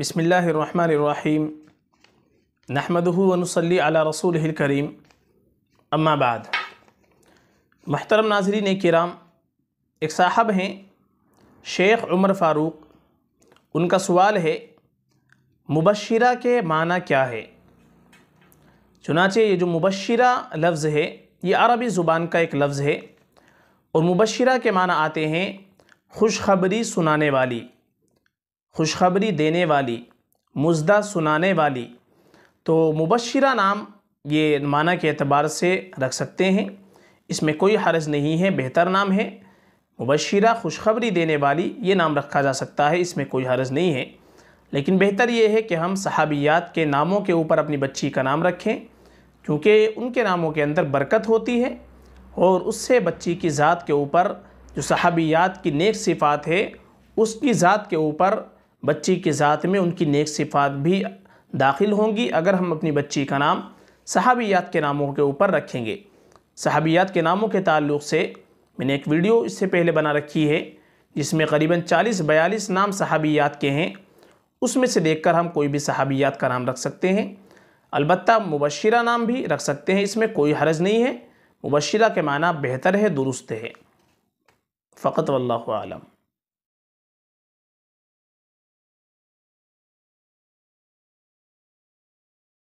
बसमीम नहमदनसली अला रसूल करीम अम्माबाद महतरम नाजरीन कराम एक साहब हैं शेख उमर फ़ारूक उनका सवाल है मुबशरा के माना क्या है चुनाचे ये जो मुबशरा लफ्ज़ है ये अरबी ज़ुबान का एक लफ्ज़ है और मुबशरा के माना आते हैं खुशखबरी सुनाने वाली खुशखबरी देने वाली मुजदा सुनाने वाली तो मुबशरा नाम ये माना के अतबार से रख सकते हैं इसमें कोई हरज नहीं है बेहतर नाम है मुबशरा खुशखबरी देने वाली ये नाम रखा जा सकता है इसमें कोई हरज नहीं है लेकिन बेहतर ये है कि हम सहाबियात के नामों के ऊपर अपनी बच्ची का नाम रखें क्योंकि उनके नामों के अंदर बरकत होती है और उससे बच्ची की ज़ात के ऊपर जो सहाबियात की नेक सिफ़ात है उसकी ज़ात के ऊपर बच्ची के ज़ात में उनकी नेक सिफात भी दाखिल होंगी अगर हम अपनी बच्ची का नाम सहाबियात के नामों के ऊपर रखेंगे सहाबियात के नामों के ताल्लुक से मैंने एक वीडियो इससे पहले बना रखी है जिसमें करीबन 40-42 नाम सहाबियात के हैं उसमें से देखकर हम कोई भी सहाबियात का नाम रख सकते हैं अलबत् मुबशरा नाम भी रख सकते हैं इसमें कोई हरज नहीं है मुबशरा के माना बेहतर है दुरुस्त है फ़कत वल्लम